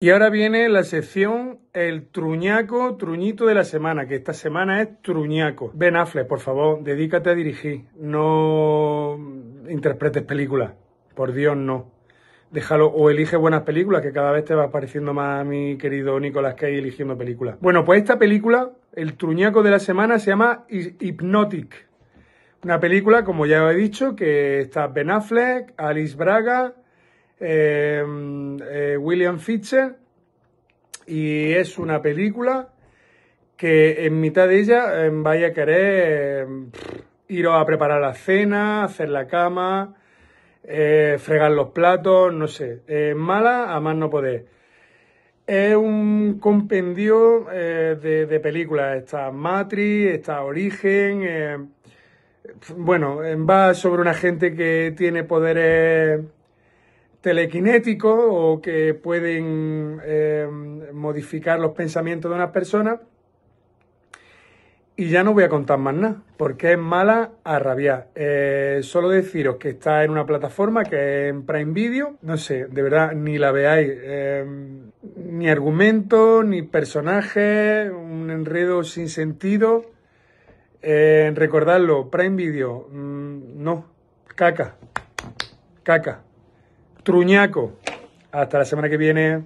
Y ahora viene la sección El Truñaco, Truñito de la semana, que esta semana es Truñaco. Ben Affleck, por favor, dedícate a dirigir, no interpretes películas, por Dios no. Déjalo o elige buenas películas, que cada vez te va apareciendo más a mi querido Nicolás Key eligiendo películas. Bueno, pues esta película, El Truñaco de la semana, se llama Hypnotic. Una película, como ya he dicho, que está Ben Affleck, Alice Braga, eh, William Fisher y es una película que en mitad de ella em, vaya a querer em, ir a preparar la cena, hacer la cama, eh, fregar los platos, no sé. mala a más no poder. Es un compendio eh, de, películas. Está Matrix, está Origen. Eh, bueno, va sobre una gente que tiene poderes telequinéticos o que pueden em, modificar los pensamientos de una persona. Y ya no voy a contar más nada, porque es mala a rabiar. Eh, solo deciros que está en una plataforma que es en Prime Video. No sé, de verdad, ni la veáis. Em, ni argumento, ni personaje, un enredo sin sentido. Eh, recordadlo, Prime Video, mm, no, caca, caca. Truñaco. Hasta la semana que viene.